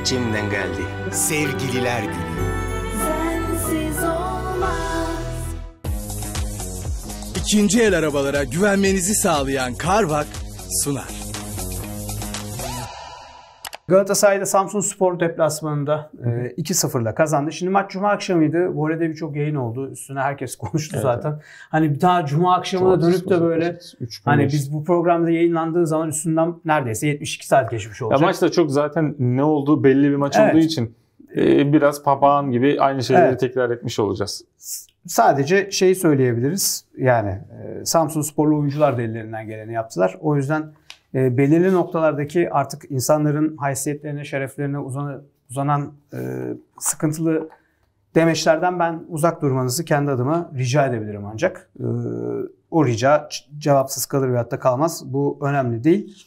içimden geldi. Sevgililer Günü. Sensiz olmaz. İkinci el arabalara güvenmenizi sağlayan Carvak sunar. Galatasaray'da Samsun Spor deplasmanında e, 2-0'la kazandı. Şimdi maç Cuma akşamıydı. Bu arada birçok yayın oldu. Üstüne herkes konuştu evet, zaten. Evet. Hani bir daha Cuma akşamına Çok dönüp de böyle hani biz bu programda yayınlandığı zaman üstünden neredeyse 72 saat geçmiş olacak. Ya maç da çok zaten ne olduğu belli bir maç evet. olduğu için e, biraz papağan gibi aynı şeyleri evet. tekrar etmiş olacağız. Sadece şeyi söyleyebiliriz. Yani e, Samsun Sporlu oyuncular da ellerinden geleni yaptılar. O yüzden e, belirli noktalardaki artık insanların haysiyetlerine, şereflerine uzan, uzanan e, sıkıntılı demeçlerden ben uzak durmanızı kendi adıma rica edebilirim ancak. E, o rica cevapsız kalır veyahut da kalmaz. Bu önemli değil.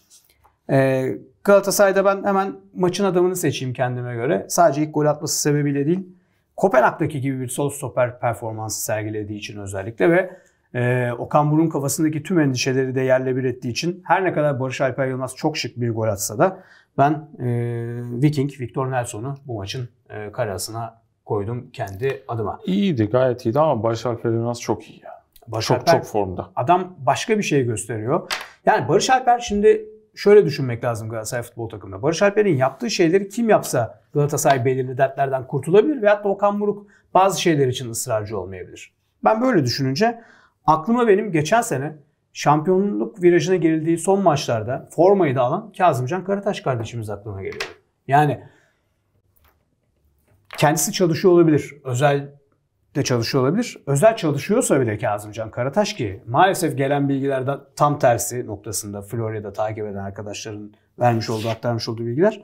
E, Galatasaray'da ben hemen maçın adamını seçeyim kendime göre. Sadece ilk gol atması sebebiyle değil. Kopenhag'daki gibi bir sol stoper performansı sergilediği için özellikle ve e, Okan Burun kafasındaki tüm endişeleri de yerle bir ettiği için her ne kadar Barış Alper Yılmaz çok şık bir gol atsa da ben e, Viking Victor Nelson'u bu maçın e, karasına koydum kendi adıma. İyiydi gayet iyiydi ama Barış Alper Yılmaz çok iyi ya. Barış çok Alper, çok formda. Adam başka bir şey gösteriyor. Yani Barış Alper şimdi şöyle düşünmek lazım Galatasaray futbol takımında. Barış Alper'in yaptığı şeyleri kim yapsa Galatasaray belirli dertlerden kurtulabilir veyahut da Okan Buruk bazı şeyler için ısrarcı olmayabilir. Ben böyle düşününce Aklıma benim geçen sene şampiyonluk virajına girildiği son maçlarda formayı da alan Kazımcan Karataş kardeşimiz aklıma geliyor. Yani kendisi çalışıyor olabilir. Özel de çalışıyor olabilir. Özel çalışıyorsa bile Kazımcan Karataş ki maalesef gelen bilgiler tam tersi noktasında Florya'da takip eden arkadaşların vermiş olduğu, aktarmış olduğu bilgiler.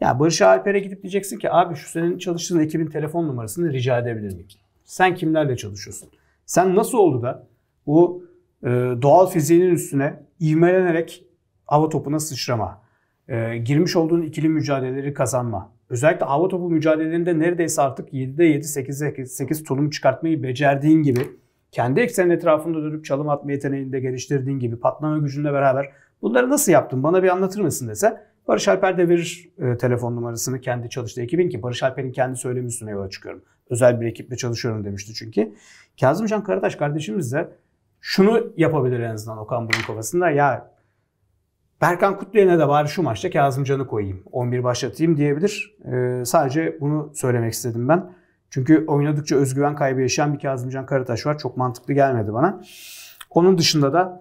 Ya Barış Alper'e gidip diyeceksin ki abi şu senin çalıştığın ekibin telefon numarasını rica edebilir miyim? Sen kimlerle çalışıyorsun? Sen nasıl oldu da bu e, doğal fiziğinin üstüne ivmelenerek hava topuna sıçrama, e, girmiş olduğun ikili mücadeleleri kazanma. Özellikle hava topu mücadelelerinde neredeyse artık 7'de 7, 8'de 8, 8 tulumu çıkartmayı becerdiğin gibi kendi eksenin etrafında dönüp çalım atma yeteneğini de geliştirdiğin gibi patlama gücünle beraber bunları nasıl yaptın bana bir anlatır mısın dese Barış Alper de verir e, telefon numarasını kendi çalıştığı ekibin ki Barış Alper'in kendi söylemi üstüne yola çıkıyorum. Özel bir ekiple çalışıyorum demişti çünkü. Kazımcan Karataş kardeşimiz de şunu yapabilir en azından Okan Buruk kafasında. Ya Berkan Kutlu'ya de bari şu maçta kazımcanı koyayım. 11 başlatayım diyebilir. Ee, sadece bunu söylemek istedim ben. Çünkü oynadıkça özgüven kaybı yaşayan bir Kazımcan Karataş var. Çok mantıklı gelmedi bana. Onun dışında da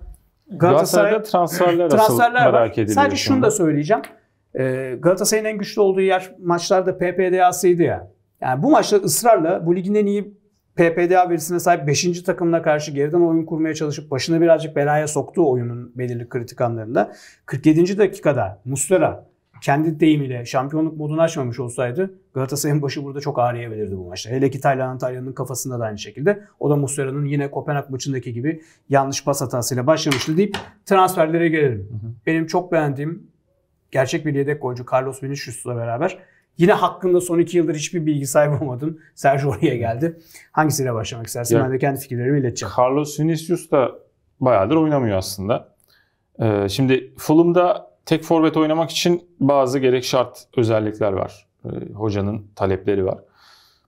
Galatasaray, Galatasaray'da transferler, transferler merak ediliyor. Sadece şunu da söyleyeceğim. Ee, Galatasaray'ın en güçlü olduğu yer maçlarda PPDA'sıydı ya. Yani bu maçta ısrarla bu ligin en iyi PPDA verisine sahip 5. takımla karşı geriden oyun kurmaya çalışıp başına birazcık belaya soktuğu oyunun belirli kritik anlarında 47. dakikada Mustera kendi deyimiyle şampiyonluk modunu açmamış olsaydı Galatasaray'ın başı burada çok ağrıyabilirdi bu maçta. Hele ki Taylan Taylan'ın kafasında da aynı şekilde. O da Mustera'nın yine Kopenhag maçındaki gibi yanlış pas hatasıyla başlamıştı deyip transferlere gelelim. Hı hı. Benim çok beğendiğim gerçek bir yedek golcü Carlos Vinicius'la beraber Yine hakkında son iki yıldır hiçbir bilgi sahibi olmadım. Sergio oraya geldi. Hangisiyle başlamak istersin? Ya, ben de kendi fikirlerimi ileteceğim. Carlos Vinicius da bayağıdır oynamıyor aslında. Ee, şimdi Fulham'da tek forvet oynamak için bazı gerek şart özellikler var. Ee, hocanın talepleri var.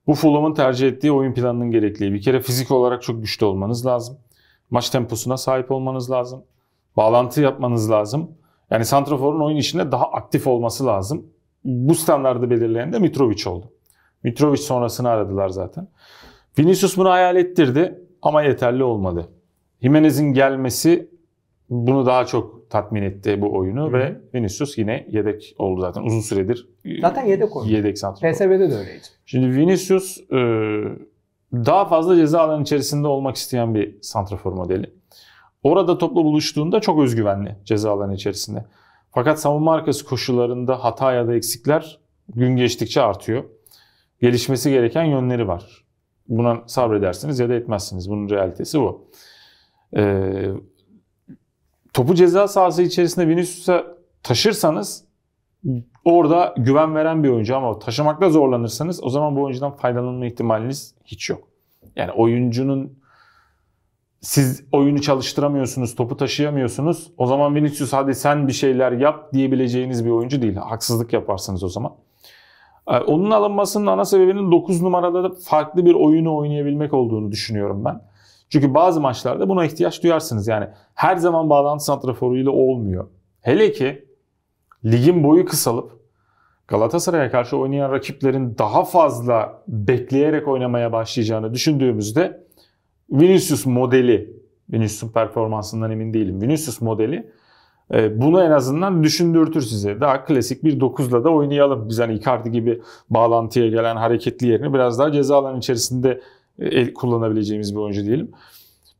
Bu Fulham'ın tercih ettiği oyun planının gerekliliği. Bir kere fizik olarak çok güçlü olmanız lazım. Maç temposuna sahip olmanız lazım. Bağlantı yapmanız lazım. Yani Santrafor'un oyun içinde daha aktif olması lazım bu standardı belirleyen de Mitrovic oldu. Mitrovic sonrasını aradılar zaten. Vinicius bunu hayal ettirdi ama yeterli olmadı. Jimenez'in gelmesi bunu daha çok tatmin etti bu oyunu hı ve Vinicius yine yedek oldu zaten uzun süredir. E, zaten yedek oldu. Yedek santrafor. PSV'de de öyleydi. Şimdi Vinicius e, daha fazla ceza alanı içerisinde olmak isteyen bir santrafor modeli. Orada topla buluştuğunda çok özgüvenli ceza alanı içerisinde. Fakat savunma arkası koşullarında hata ya da eksikler gün geçtikçe artıyor. Gelişmesi gereken yönleri var. Buna sabredersiniz ya da etmezsiniz. Bunun realitesi bu. Ee, topu ceza sahası içerisinde Vinicius'a taşırsanız orada güven veren bir oyuncu ama taşımakta zorlanırsanız o zaman bu oyuncudan faydalanma ihtimaliniz hiç yok. Yani oyuncunun siz oyunu çalıştıramıyorsunuz, topu taşıyamıyorsunuz. O zaman Vinicius hadi sen bir şeyler yap diyebileceğiniz bir oyuncu değil. Haksızlık yaparsınız o zaman. Ee, onun alınmasının ana sebebinin 9 numarada farklı bir oyunu oynayabilmek olduğunu düşünüyorum ben. Çünkü bazı maçlarda buna ihtiyaç duyarsınız. Yani her zaman bağlantı santraforuyla olmuyor. Hele ki ligin boyu kısalıp Galatasaray'a karşı oynayan rakiplerin daha fazla bekleyerek oynamaya başlayacağını düşündüğümüzde Vinicius modeli, Vinicius'un performansından emin değilim. Vinicius modeli e, bunu en azından düşündürtür size. Daha klasik bir 9'la da oynayalım. Biz hani Icardi gibi bağlantıya gelen hareketli yerini biraz daha ceza alanı içerisinde e, kullanabileceğimiz bir oyuncu diyelim.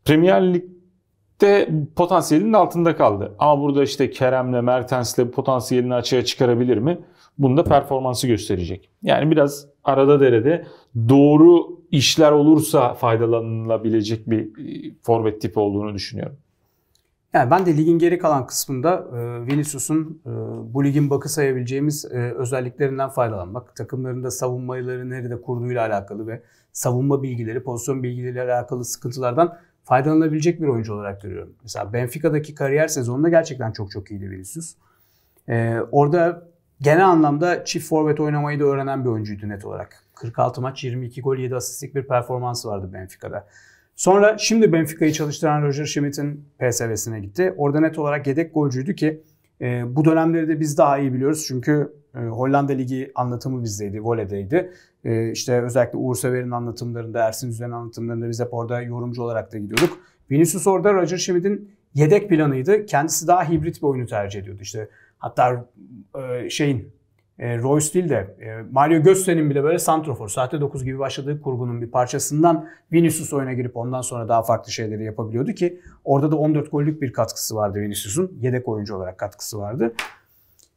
Premier Lig'de potansiyelinin altında kaldı. Ama burada işte Kerem'le, Mertens'le potansiyelini açığa çıkarabilir mi? Bunda performansı gösterecek. Yani biraz arada derede doğru işler olursa faydalanılabilecek bir e, forvet tipi olduğunu düşünüyorum. Yani ben de ligin geri kalan kısmında e, Vinicius'un e, bu ligin bakı sayabileceğimiz e, özelliklerinden faydalanmak, takımlarında savunmaları nerede kurduğuyla alakalı ve savunma bilgileri, pozisyon bilgileriyle alakalı sıkıntılardan faydalanabilecek bir oyuncu olarak görüyorum. Mesela Benfica'daki kariyer sezonunda gerçekten çok çok iyiydi Vinicius. E, orada genel anlamda çift forvet oynamayı da öğrenen bir oyuncuydu net olarak. 46 maç 22 gol 7 asistlik bir performansı vardı Benfica'da. Sonra şimdi Benfica'yı çalıştıran Roger Schmidt'in PSV'sine gitti. Orada net olarak yedek golcüydü ki e, bu dönemleri de biz daha iyi biliyoruz. Çünkü e, Hollanda Ligi anlatımı bizdeydi, voleydeydi. E, işte özellikle Uğur Sever'in anlatımlarında, Ersin Düzen'in anlatımlarında biz hep orada yorumcu olarak da gidiyorduk. Vinicius orada Roger Schmidt'in yedek planıydı. Kendisi daha hibrit bir oyunu tercih ediyordu. İşte hatta e, şeyin e, Royce değil de e, Mario Götze'nin bile böyle santrofor sahte 9 gibi başladığı kurgunun bir parçasından Vinicius oyuna girip ondan sonra daha farklı şeyleri yapabiliyordu ki orada da 14 gollük bir katkısı vardı Vinicius'un. Yedek oyuncu olarak katkısı vardı.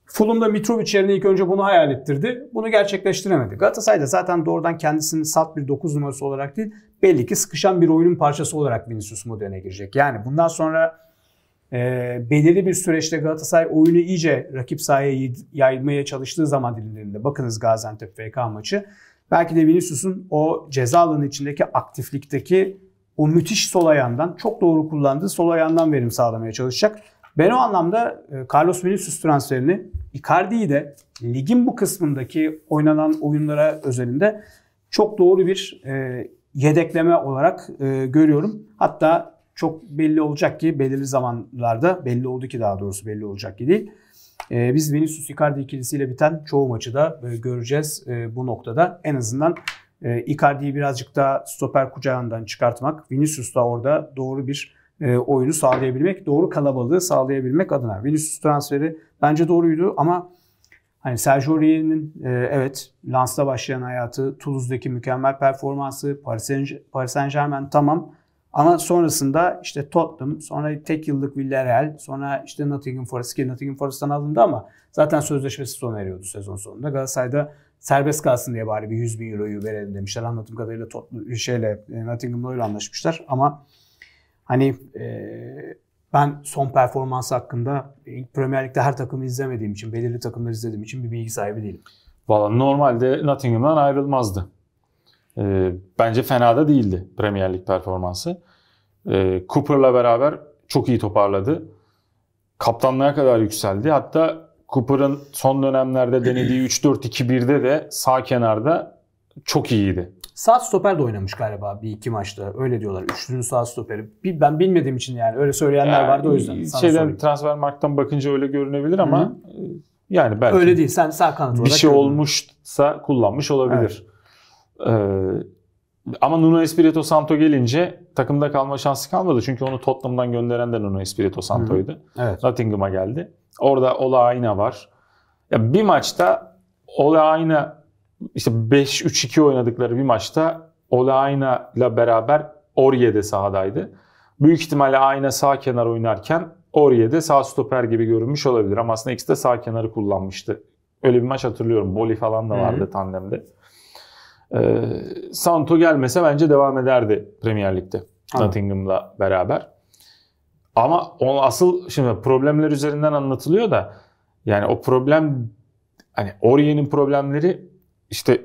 Fulham'da Mitrovic yerine ilk önce bunu hayal ettirdi. Bunu gerçekleştiremedi. Galatasaray'da zaten doğrudan kendisini salt bir 9 numarası olarak değil belli ki sıkışan bir oyunun parçası olarak Vinicius modeline girecek. Yani bundan sonra e, belirli bir süreçte Galatasaray oyunu iyice rakip sahaya yaymaya çalıştığı zaman dilimlerinde bakınız Gaziantep FK maçı belki de Vinicius'un o ceza alanı içindeki aktiflikteki o müthiş sol ayağından çok doğru kullandığı sol ayağından verim sağlamaya çalışacak. Ben o anlamda e, Carlos Vinicius transferini Icardi'yi de ligin bu kısmındaki oynanan oyunlara özelinde çok doğru bir e, yedekleme olarak e, görüyorum. Hatta çok belli olacak ki belirli zamanlarda belli oldu ki daha doğrusu belli olacak ki değil. E, biz Vinicius Icardi ikilisiyle biten çoğu maçı da e, göreceğiz e, bu noktada. En azından e, Icardi'yi birazcık daha stoper kucağından çıkartmak, Vinicius da orada doğru bir e, oyunu sağlayabilmek, doğru kalabalığı sağlayabilmek adına. Vinicius transferi bence doğruydu ama hani Sergio Aurier'in e, evet Lens'la başlayan hayatı, Toulouse'daki mükemmel performansı, Paris Saint Germain tamam ama sonrasında işte Tottenham, sonra tek yıllık Villarreal, sonra işte Nottingham Forest ki Nottingham Forest'tan alındı ama zaten sözleşmesi sona eriyordu sezon sonunda. Galatasaray'da serbest kalsın diye bari bir 100 bin euroyu verelim demişler. Anladığım kadarıyla Tottenham, e, şeyle e, Nottingham'la öyle anlaşmışlar ama hani e, ben son performans hakkında Premier Lig'de her takımı izlemediğim için, belirli takımları izlediğim için bir bilgi sahibi değilim. Valla normalde Nottingham'dan ayrılmazdı. E, bence fena da değildi Premier Lig performansı. E, Cooper'la beraber çok iyi toparladı. Kaptanlığa kadar yükseldi. Hatta Cooper'ın son dönemlerde denediği 3-4-2-1'de de sağ kenarda çok iyiydi. Sağ stoper de oynamış galiba bir iki maçta. Öyle diyorlar. Üçlünün sağ stoperi. Bir, ben bilmediğim için yani öyle söyleyenler yani, vardı o yüzden. Sana şeyden sorayım. transfer marktan bakınca öyle görünebilir ama hı e, yani belki öyle değil. Sen sağ kanat olarak bir şey olmuşsa kullanmış olabilir. Evet. Ee, ama Nuno Espirito Santo gelince takımda kalma şansı kalmadı. Çünkü onu Tottenham'dan gönderen de Nuno Espirito Santo'ydu. Evet. Nottingham'a geldi. Orada Ola Ayna var. Ya bir maçta Ola Ayna işte 5-3-2 oynadıkları bir maçta Ola Ayna ile beraber Orye de sahadaydı. Büyük ihtimalle Ayna sağ kenar oynarken Orye de sağ stoper gibi görünmüş olabilir. Ama aslında ikisi de sağ kenarı kullanmıştı. Öyle bir maç hatırlıyorum. Boli falan da vardı Hı-hı. tandemde. E, Santo gelmese bence devam ederdi Premier Lig'de. Nottingham'la beraber. Ama o asıl şimdi problemler üzerinden anlatılıyor da yani o problem hani Oriye'nin problemleri işte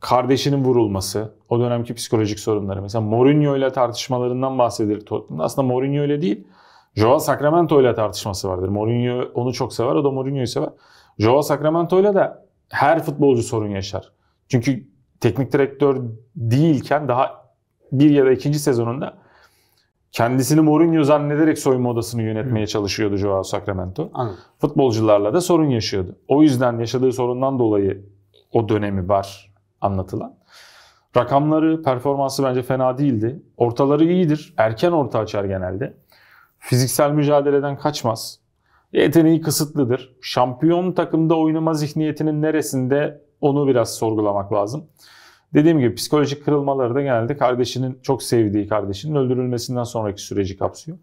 kardeşinin vurulması, o dönemki psikolojik sorunları. Mesela Mourinho ile tartışmalarından bahsedilir Tottenham'da. Aslında Mourinho ile değil, Joao Sacramento ile tartışması vardır. Mourinho onu çok sever, o da Mourinho'yu sever. Joao Sacramento ile de her futbolcu sorun yaşar. Çünkü teknik direktör değilken daha bir ya da ikinci sezonunda kendisini Mourinho zannederek soyunma odasını yönetmeye çalışıyordu Joao Sacramento. Anladım. Futbolcularla da sorun yaşıyordu. O yüzden yaşadığı sorundan dolayı o dönemi var anlatılan. Rakamları, performansı bence fena değildi. Ortaları iyidir. Erken orta açar genelde. Fiziksel mücadeleden kaçmaz. Yeteneği kısıtlıdır. Şampiyon takımda oynama zihniyetinin neresinde onu biraz sorgulamak lazım. Dediğim gibi psikolojik kırılmaları da genelde kardeşinin çok sevdiği kardeşinin öldürülmesinden sonraki süreci kapsıyor.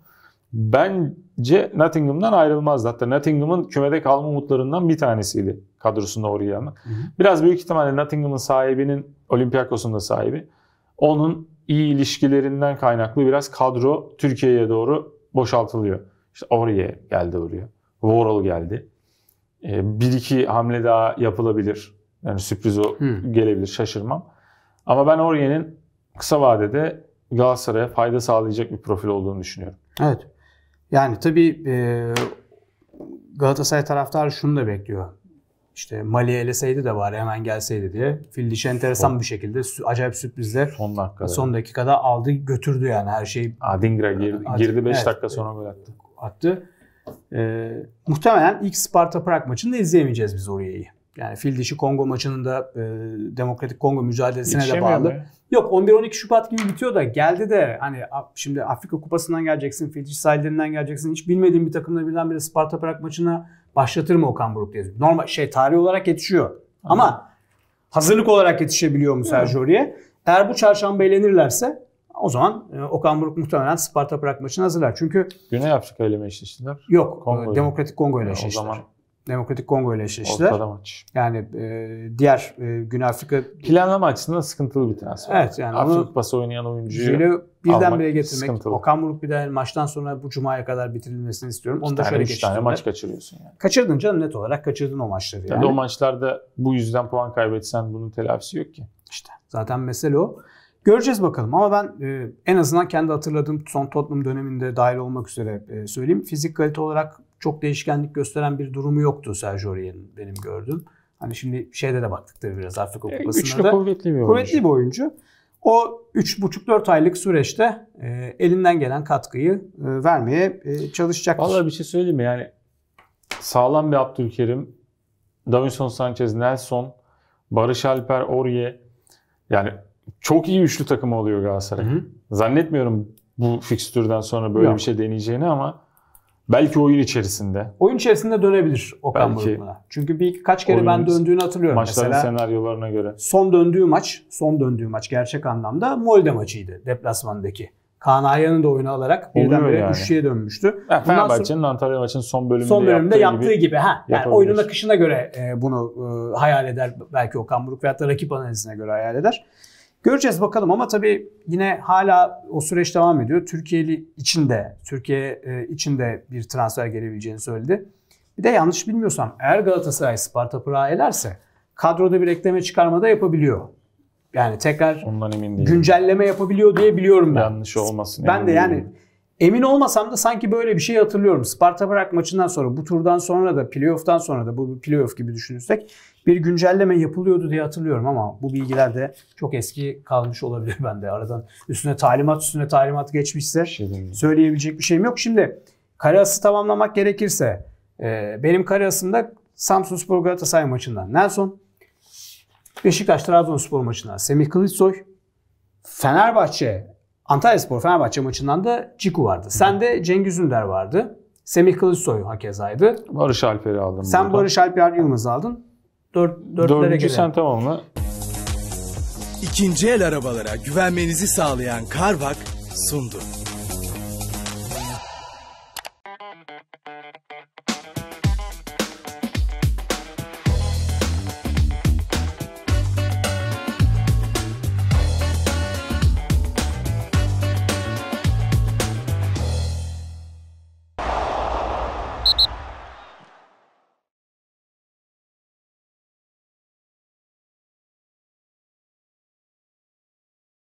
Bence Nottingham'dan ayrılmazdı. Hatta Nottingham'ın kümede kalma umutlarından bir tanesiydi kadrosunda oraya Biraz büyük ihtimalle Nottingham'ın sahibinin Olympiakos'un da sahibi. Onun iyi ilişkilerinden kaynaklı biraz kadro Türkiye'ye doğru boşaltılıyor. İşte oraya geldi oraya. Warhol geldi. Ee, bir iki hamle daha yapılabilir. Yani sürpriz o hmm. gelebilir şaşırmam. Ama ben Oriye'nin kısa vadede Galatasaray'a fayda sağlayacak bir profil olduğunu düşünüyorum. Evet. Yani tabii e, Galatasaray taraftarı şunu da bekliyor. İşte Mali eleseydi de var hemen gelseydi diye. Fildiş enteresan bir şekilde acayip sürprizle son dakika son dakikada aldı götürdü yani her şeyi. Adingra girdi, girdi 5 evet, dakika sonra gol attı. Attı. Ee, muhtemelen ilk Sparta Prag maçını da izleyemeyeceğiz biz Oriye'yi. Yani fil dişi Kongo maçının da e, Demokratik Kongo mücadelesine de bağlı. Mi? Yok 11-12 Şubat gibi bitiyor da geldi de hani şimdi Afrika Kupası'ndan geleceksin, fil dişi sahillerinden geleceksin. Hiç bilmediğim bir takımla birdenbire Sparta Prag maçına başlatır mı Okan Buruk diye. Normal şey tarih olarak yetişiyor. Ama hazırlık olarak yetişebiliyor mu Sergio Eğer bu çarşamba elenirlerse o zaman e, Okan Buruk muhtemelen Sparta Prag maçını hazırlar. Çünkü Güney Afrika ile mi eşleştiler? Yok. Kongo e, Demokratik Kongo ile eşleştiler. O zaman Demokratik Kongo ile eşleştiler. Ortada maç. Yani e, diğer e, Güney Afrika... Planlama açısından sıkıntılı bir transfer. Evet yani Afrika onu, pası oynayan oyuncuyu Jüle birden bire getirmek. Sıkıntılı. Okan Buruk bir de maçtan sonra bu cumaya kadar bitirilmesini istiyorum. Onu da şöyle üç tane maç kaçırıyorsun yani. Kaçırdın canım net olarak kaçırdın o maçları yani. yani. O maçlarda bu yüzden puan kaybetsen bunun telafisi yok ki. İşte zaten mesele o. Göreceğiz bakalım ama ben e, en azından kendi hatırladığım son Tottenham döneminde dahil olmak üzere e, söyleyeyim. Fizik kalite olarak çok değişkenlik gösteren bir durumu yoktu Sergio Aurier'in benim gördüğüm. Hani şimdi şeyde de baktık tabii biraz Afrika e, Kupası'nda Üçlü da. kuvvetli bir kuvvetli oyuncu. bir oyuncu. O 3,5-4 aylık süreçte e, elinden gelen katkıyı e, vermeye e, çalışacaktır. Valla bir şey söyleyeyim mi? Yani sağlam bir Abdülkerim, Davinson Sanchez, Nelson, Barış Alper, Orye. Yani çok iyi üçlü takım oluyor Galatasaray. Hı hı. Zannetmiyorum bu fikstürden sonra böyle Yok. bir şey deneyeceğini ama Belki oyun içerisinde. Oyun içerisinde dönebilir Okan Belki Buruk'una. Çünkü bir kaç kere oyun, ben döndüğünü hatırlıyorum maçların mesela. senaryolarına göre. Son döndüğü maç, son döndüğü maç gerçek anlamda Molde maçıydı deplasmandaki. Kaan Ayhan'ı da oyuna alarak birdenbire yani. üçlüye dönmüştü. Ya, Fenerbahçe'nin Antalya maçının son bölümünde, son bölümünde yaptığı, yaptığı gibi. gibi ha, yani oyunun akışına göre e, bunu e, hayal eder belki Okan Buruk veyahut da rakip analizine göre hayal eder. Göreceğiz bakalım ama tabii yine hala o süreç devam ediyor. Türkiye'li içinde, Türkiye e, içinde bir transfer gelebileceğini söyledi. Bir de yanlış bilmiyorsam eğer Galatasaray Sparta Prag'a elerse kadroda bir ekleme çıkarma da yapabiliyor. Yani tekrar Ondan emin değilim. güncelleme yapabiliyor diye biliyorum ben. Yanlış olmasın. Ben de yani değilim. Emin olmasam da sanki böyle bir şey hatırlıyorum. Sparta Prag maçından sonra bu turdan sonra da playoff'tan sonra da bu playoff gibi düşünürsek bir güncelleme yapılıyordu diye hatırlıyorum ama bu bilgiler de çok eski kalmış olabilir bende. Aradan üstüne talimat üstüne talimat geçmişse şey söyleyebilecek bir şeyim yok. Şimdi karası tamamlamak gerekirse e, benim karasımda Samsun Spor Galatasaray maçından Nelson, Beşiktaş Trabzonspor maçından Semih Kılıçsoy, Fenerbahçe Antalya Spor Fenerbahçe maçından da Ciku vardı. Sen de Cengiz Ünder vardı. Semih Kılıçsoy hakezaydı. Barış Alper'i aldım. Sen burada. Barış Alper Yılmaz aldın. Dört, dörtlere Dördüncü girelim. sen tamamla. İkinci el arabalara güvenmenizi sağlayan Carvak sundu.